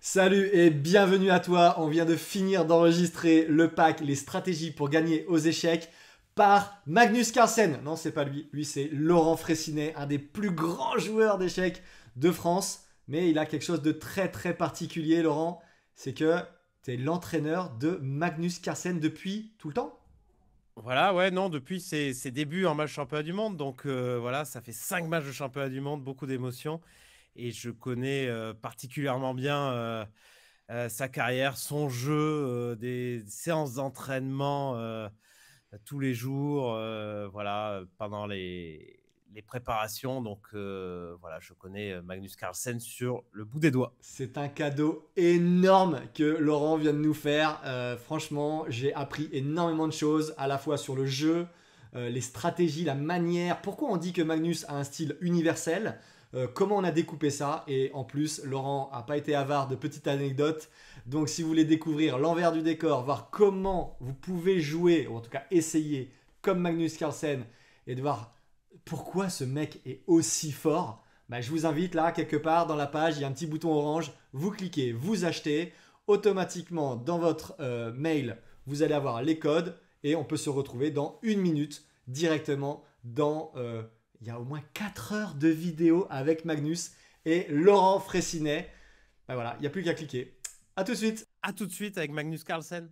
Salut et bienvenue à toi. On vient de finir d'enregistrer le pack Les stratégies pour gagner aux échecs par Magnus Carlsen. Non, c'est pas lui. Lui, c'est Laurent Fressinet, un des plus grands joueurs d'échecs de France. Mais il a quelque chose de très très particulier, Laurent. C'est que tu es l'entraîneur de Magnus Carlsen depuis tout le temps. Voilà, ouais, non, depuis ses, débuts en match championnat du monde. Donc euh, voilà, ça fait cinq matchs de championnat du monde, beaucoup d'émotions et je connais euh, particulièrement bien euh, euh, sa carrière, son jeu, des séances d'entraînement tous les jours, voilà, pendant les, préparations. Donc voilà, je connais Magnus Carlsen sur le bout des doigts. C'est un cadeau énorme que Laurent vient de nous faire. franchement, j'ai appris énormément de choses, à la fois sur le jeu, les stratégies, la manière. Pourquoi on dit que Magnus a un style universel euh, comment on a découpé ça. Et en plus, Laurent n'a pas été avare de petites anecdotes. Donc si vous voulez découvrir l'envers du décor, voir comment vous pouvez jouer, ou en tout cas essayer, comme Magnus Carlsen, et de voir pourquoi ce mec est aussi fort, bah, je vous invite là, quelque part dans la page, il y a un petit bouton orange, vous cliquez, vous achetez, automatiquement dans votre euh, mail, vous allez avoir les codes et on peut se retrouver dans une minute directement dans... Euh, il y a au moins 4 heures de vidéo avec Magnus et Laurent Fressinet. Ben voilà, il n'y a plus qu'à cliquer. À tout de suite. À tout de suite avec Magnus Carlsen.